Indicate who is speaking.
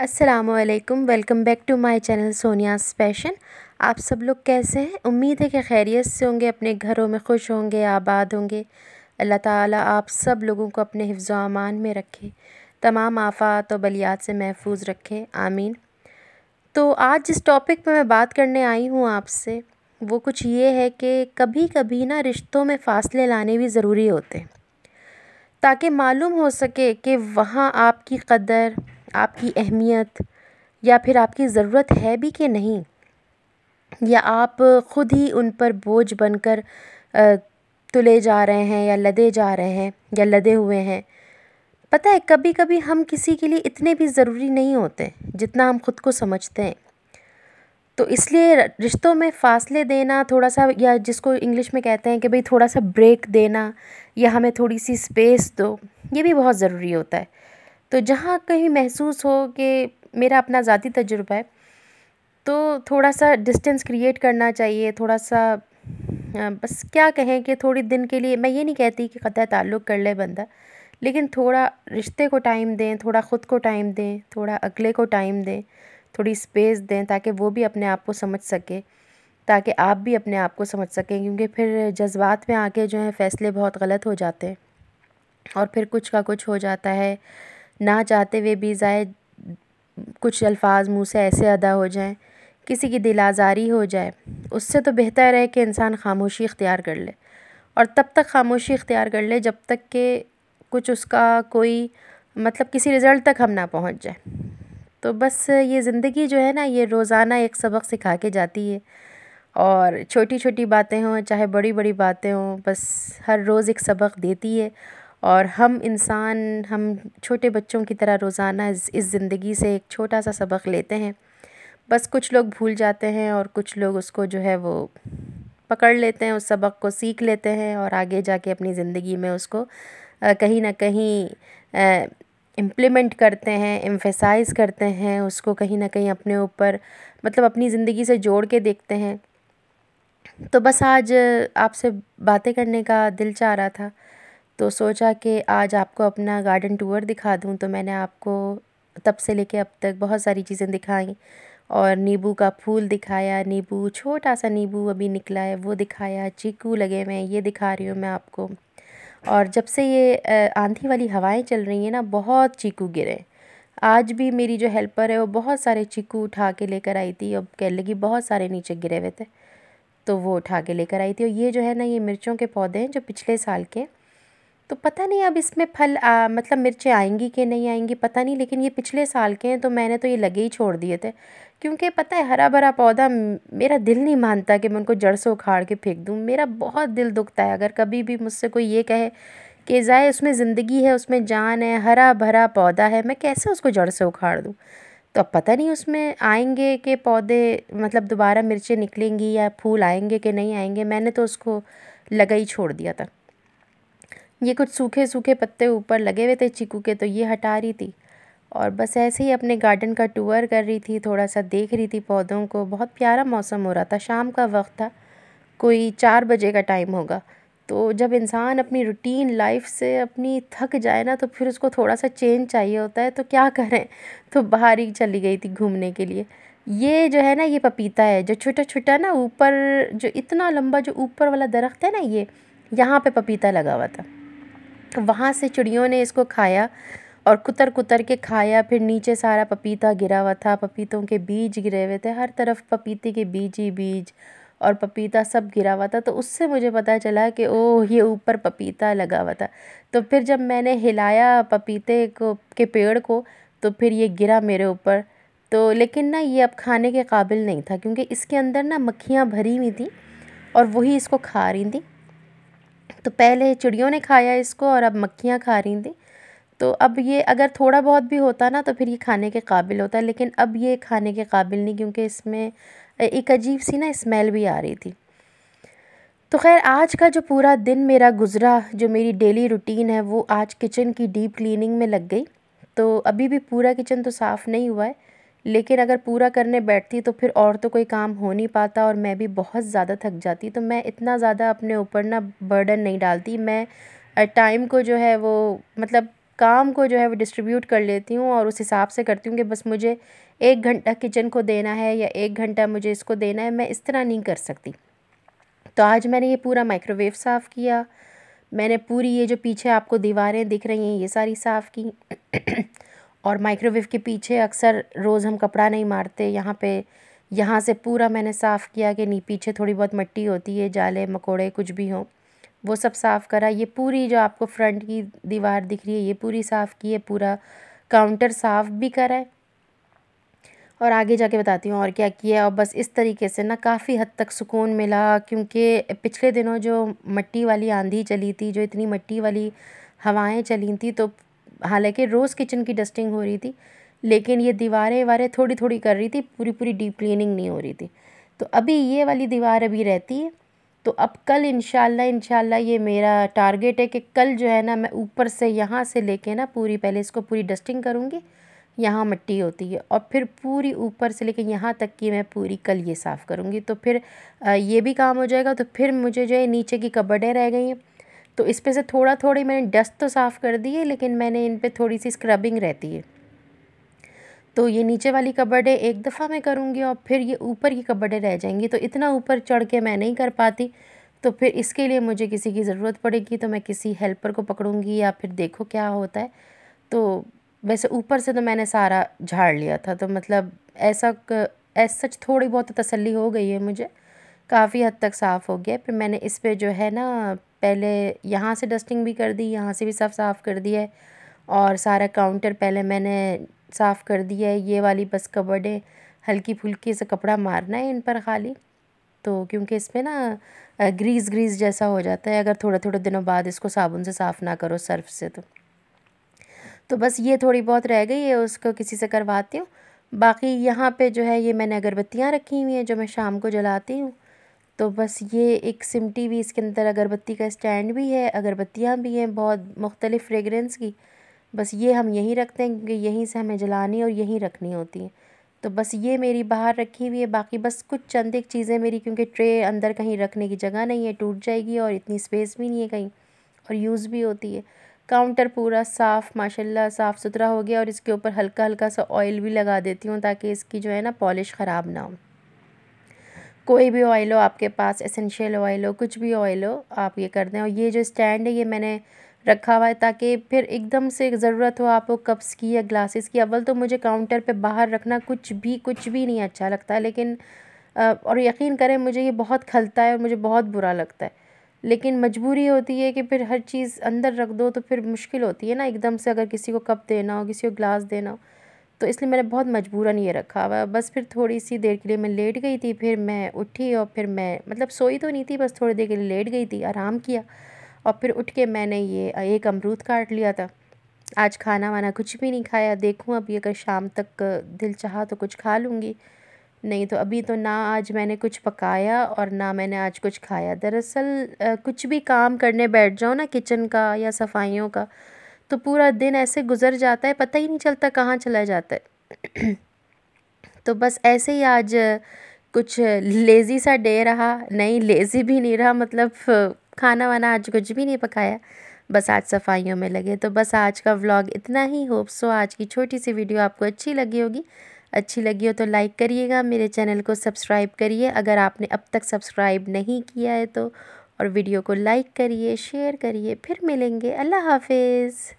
Speaker 1: असलकम welcome back to my channel Sonia स्पेशन आप सब लोग कैसे हैं उम्मीद है कि खैरियत से होंगे अपने घरों में खुश होंगे आबाद होंगे अल्लाह ताला आप सब लोगों को अपने हिफ्ज़ अमान में रखे तमाम आफ़ात और बलियात से महफूज रखे आमीन तो आज जिस टॉपिक पर मैं बात करने आई हूँ आपसे वो कुछ ये है कि कभी कभी ना रिश्तों में फ़ासले लाने भी ज़रूरी होते हैं ताकि मालूम हो सके कि वहाँ आपकी कदर आपकी अहमियत या फिर आपकी ज़रूरत है भी कि नहीं या आप ख़ुद ही उन पर बोझ बनकर तुले जा रहे हैं या लदे जा रहे हैं या लदे हुए हैं पता है कभी कभी हम किसी के लिए इतने भी ज़रूरी नहीं होते जितना हम खुद को समझते हैं तो इसलिए रिश्तों में फ़ासले देना थोड़ा सा या जिसको इंग्लिश में कहते हैं कि भाई थोड़ा सा ब्रेक देना या हमें थोड़ी सी स्पेस दो ये भी बहुत ज़रूरी होता है तो जहाँ कहीं महसूस हो कि मेरा अपना ज़ाती तजुर्बा है तो थोड़ा सा डिस्टेंस क्रिएट करना चाहिए थोड़ा सा बस क्या कहें कि थोड़ी दिन के लिए मैं ये नहीं कहती कि क़तः ताल्लुक़ कर ले बंदा लेकिन थोड़ा रिश्ते को टाइम दें थोड़ा ख़ुद को टाइम दें थोड़ा अगले को टाइम दें थोड़ी स्पेस दें ताकि वो भी अपने आप को समझ सके ताकि आप भी अपने आप को समझ सकें क्योंकि फिर जज्बात में आके जो है फ़ैसले बहुत गलत हो जाते हैं और फिर कुछ का कुछ हो जाता है ना चाहते हुए भी जाए कुछ अल्फाज मुँह से ऐसे अदा हो जाएँ किसी की दिल आज़ारी हो जाए उससे तो बेहतर है कि इंसान खामोशी इख्तियार कर ले और तब तक खामोशी इख्तियार कर ले जब तक के कुछ उसका कोई मतलब किसी रिज़ल्ट तक हम ना पहुंच जाए तो बस ये ज़िंदगी जो है ना ये रोज़ाना एक सबक सिखा के जाती है और छोटी छोटी बातें हों चाहे बड़ी बड़ी बातें हों बस हर रोज़ एक सबक देती है और हम इंसान हम छोटे बच्चों की तरह रोज़ाना इस इस ज़िंदगी से एक छोटा सा सबक लेते हैं बस कुछ लोग भूल जाते हैं और कुछ लोग उसको जो है वो पकड़ लेते हैं उस सबक को सीख लेते हैं और आगे जाके अपनी ज़िंदगी में उसको कहीं ना कहीं इम्प्लीमेंट करते हैं एम्फेसाइज़ करते हैं उसको कहीं ना कहीं अपने ऊपर मतलब अपनी ज़िंदगी से जोड़ के देखते हैं तो बस आज आपसे बातें करने का दिल चाह रहा था तो सोचा कि आज आपको अपना गार्डन टूर दिखा दूँ तो मैंने आपको तब से लेके अब तक बहुत सारी चीज़ें दिखाई और नींबू का फूल दिखाया नींबू छोटा सा नींबू अभी निकला है वो दिखाया चीकू लगे हुए हैं ये दिखा रही हूँ मैं आपको और जब से ये आंधी वाली हवाएं चल रही हैं ना बहुत चीकू गिरे आज भी मेरी जो हेल्पर है वो बहुत सारे चीकू उठा के लेकर आई थी अब कह लगी बहुत सारे नीचे गिरे हुए थे तो वो उठा के लेकर आई थी और ये जो है ना ये मिर्चों के पौधे हैं जो पिछले साल के तो पता नहीं अब इसमें फल आ, मतलब मिर्चें आएंगी कि नहीं आएंगी पता नहीं लेकिन ये पिछले साल के हैं तो मैंने तो ये लगे ही छोड़ दिए थे क्योंकि पता है हरा भरा पौधा मेरा दिल नहीं मानता कि मैं उनको जड़ से उखाड़ के फेंक दूँ मेरा बहुत दिल दुखता है अगर कभी भी मुझसे कोई ये कहे कि ज़ाए उसमें ज़िंदगी है उसमें जान है हरा भरा पौधा है मैं कैसे उसको जड़ से उखाड़ दूँ तो अब पता नहीं उसमें आएंगे कि पौधे मतलब दोबारा मिर्चें निकलेंगी या फूल आएंगे कि नहीं आएंगे मैंने तो उसको लगा ही छोड़ दिया था ये कुछ सूखे सूखे पत्ते ऊपर लगे हुए थे चीकू के तो ये हटा रही थी और बस ऐसे ही अपने गार्डन का टूर कर रही थी थोड़ा सा देख रही थी पौधों को बहुत प्यारा मौसम हो रहा था शाम का वक्त था कोई चार बजे का टाइम होगा तो जब इंसान अपनी रूटीन लाइफ से अपनी थक जाए ना तो फिर उसको थोड़ा सा चेंज चाहिए होता है तो क्या करें तो बाहर ही चली गई थी घूमने के लिए ये जो है ना ये पपीता है जो छोटा छोटा ना ऊपर जो इतना लंबा जो ऊपर वाला दरख्त है ना ये यहाँ पे पपीता लगा हुआ था वहाँ से चिड़ियों ने इसको खाया और कुतर कुतर के खाया फिर नीचे सारा पपीता गिरा हुआ था पपीतों के बीज गिरे हुए थे हर तरफ पपीते के बीज ही बीज और पपीता सब गिरा हुआ था तो उससे मुझे पता चला कि ओह ये ऊपर पपीता लगा हुआ था तो फिर जब मैंने हिलाया पपीते को के पेड़ को तो फिर ये गिरा मेरे ऊपर तो लेकिन ना ये अब खाने के काबिल नहीं था क्योंकि इसके अंदर ना मक्खियाँ भरी हुई थी और वही इसको खा रही थी तो पहले चिड़ियों ने खाया इसको और अब मक्खियाँ खा रही थी तो अब ये अगर थोड़ा बहुत भी होता ना तो फिर ये खाने के काबिल होता लेकिन अब ये खाने के काबिल नहीं क्योंकि इसमें एक अजीब सी ना स्मेल भी आ रही थी तो खैर आज का जो पूरा दिन मेरा गुज़रा जो मेरी डेली रूटीन है वो आज किचन की डीप क्लीनिंग में लग गई तो अभी भी पूरा किचन तो साफ़ नहीं हुआ है लेकिन अगर पूरा करने बैठती तो फिर और तो कोई काम हो नहीं पाता और मैं भी बहुत ज़्यादा थक जाती तो मैं इतना ज़्यादा अपने ऊपर ना बर्डन नहीं डालती मैं टाइम को जो है वो मतलब काम को जो है वो डिस्ट्रीब्यूट कर लेती हूँ और उस हिसाब से करती हूँ कि बस मुझे एक घंटा किचन को देना है या एक घंटा मुझे इसको देना है मैं इस तरह नहीं कर सकती तो आज मैंने ये पूरा माइक्रोवेव साफ़ किया मैंने पूरी ये जो पीछे आपको दीवारें दिख रही हैं ये सारी साफ़ की और माइक्रोवेव के पीछे अक्सर रोज़ हम कपड़ा नहीं मारते यहाँ पे यहाँ से पूरा मैंने साफ़ किया कि नहीं पीछे थोड़ी बहुत मिट्टी होती है जाले मकोड़े कुछ भी हो वो सब साफ़ करा ये पूरी जो आपको फ्रंट की दीवार दिख रही है ये पूरी साफ़ की है पूरा काउंटर साफ़ भी करा है और आगे जाके बताती हूँ और क्या किया और बस इस तरीके से ना काफ़ी हद तक सुकून मिला क्योंकि पिछले दिनों जो मिट्टी वाली आंधी चली थी जो इतनी मिट्टी वाली हवाएं चली थी तो हालांकि रोज़ किचन की डस्टिंग हो रही थी लेकिन ये दीवारें वारें थोड़ी थोड़ी कर रही थी पूरी पूरी डीप क्लीनिंग नहीं हो रही थी तो अभी ये वाली दीवार अभी रहती है तो अब कल इनशाला इनशाला ये मेरा टारगेट है कि कल जो है ना मैं ऊपर से यहाँ से लेके ना पूरी पहले इसको पूरी डस्टिंग करूँगी यहाँ मिट्टी होती है और फिर पूरी ऊपर से लेके यहाँ तक की मैं पूरी कल ये साफ़ करूँगी तो फिर ये भी काम हो जाएगा तो फिर मुझे जो है नीचे की कबड़ें रह गई हैं तो इस पर से थोड़ा थोड़ी मैंने डस्ट तो साफ़ कर दी है लेकिन मैंने इन पर थोड़ी सी स्क्रबिंग रहती है तो ये नीचे वाली कबड्डे एक दफ़ा मैं करूँगी और फिर ये ऊपर की कबड्डे रह जाएंगी तो इतना ऊपर चढ़ के मैं नहीं कर पाती तो फिर इसके लिए मुझे किसी की ज़रूरत पड़ेगी तो मैं किसी हेल्पर को पकड़ूँगी या फिर देखो क्या होता है तो वैसे ऊपर से तो मैंने सारा झाड़ लिया था तो मतलब ऐसा एज सच थोड़ी बहुत तसल्ली हो गई है मुझे काफ़ी हद तक साफ़ हो गया फिर मैंने इस पर जो है ना पहले यहाँ से डस्टिंग भी कर दी यहाँ से भी सब साफ़ कर दिया है और सारा काउंटर पहले मैंने साफ़ कर दिया है ये वाली बस कबर्डें हल्की फुल्की से कपड़ा मारना है इन पर खाली तो क्योंकि इस पर ना ग्रीस ग्रीस जैसा हो जाता है अगर थोड़े थोड़े दिनों बाद इसको साबुन से साफ़ ना करो सर्फ से तो तो बस ये थोड़ी बहुत रह गई है उसको किसी से करवाती हूँ बाकी यहाँ पे जो है ये मैंने अगरबत्तियाँ रखी हुई हैं जो मैं शाम को जलाती हूँ तो बस ये एक सिमटी भी इसके अंदर अगरबत्ती का स्टैंड भी है अगरबत्तियाँ भी हैं बहुत मुख्तलिफ़ फ्रेगरेंस की बस ये हम यहीं रखते हैं क्योंकि यहीं से हमें जलानी और यहीं रखनी होती है तो बस ये मेरी बाहर रखी हुई है बाकी बस कुछ चंद एक चीज़ें मेरी क्योंकि ट्रे अंदर कहीं रखने की जगह नहीं है टूट जाएगी और इतनी स्पेस भी नहीं है कहीं और यूज़ भी होती है काउंटर पूरा साफ़ माशाल्लाह साफ़ सुथरा हो गया और इसके ऊपर हल्का हल्का सा ऑयल भी लगा देती हूँ ताकि इसकी जो है ना पॉलिश ख़राब ना हो कोई भी ऑयल हो आपके पास एसेंशियल ऑयल हो कुछ भी ऑयल हो आप ये कर दें और ये जो स्टैंड है ये मैंने रखा हुआ है ताकि फिर एकदम से ज़रूरत हो आपको कप्स की या ग्लासेस की अव्वल तो मुझे काउंटर पे बाहर रखना कुछ भी कुछ भी नहीं अच्छा लगता लेकिन और यकीन करें मुझे ये बहुत खलता है और मुझे बहुत बुरा लगता है लेकिन मजबूरी होती है कि फिर हर चीज़ अंदर रख दो तो फिर मुश्किल होती है ना एकदम से अगर किसी को कप देना हो किसी को ग्लास देना हो तो इसलिए मैंने बहुत मजबूरन ये रखा हुआ बस फिर थोड़ी सी देर के लिए मैं लेट गई थी फिर मैं उठी और फिर मैं मतलब सोई तो नहीं थी बस थोड़ी देर के लिए लेट गई थी आराम किया और फिर उठ के मैंने ये एक अमरूद काट लिया था आज खाना वाना कुछ भी नहीं खाया देखूँ अभी अगर शाम तक दिल चाह तो कुछ खा लूँगी नहीं तो अभी तो ना आज मैंने कुछ पकाया और ना मैंने आज कुछ खाया दरअसल कुछ भी काम करने बैठ जाओ ना किचन का या सफाइयों का तो पूरा दिन ऐसे गुजर जाता है पता ही नहीं चलता कहाँ चला जाता है तो बस ऐसे ही आज कुछ लेज़ी सा डे रहा नहीं लेज़ी भी नहीं रहा मतलब खाना वाना आज कुछ भी नहीं पकाया बस आज सफाइयों में लगे तो बस आज का व्लॉग इतना ही होप सो आज की छोटी सी वीडियो आपको अच्छी लगी होगी अच्छी लगी हो तो लाइक करिएगा मेरे चैनल को सब्सक्राइब करिए अगर आपने अब तक सब्सक्राइब नहीं किया है तो और वीडियो को लाइक करिए शेयर करिए फिर मिलेंगे अल्लाह हाफिज़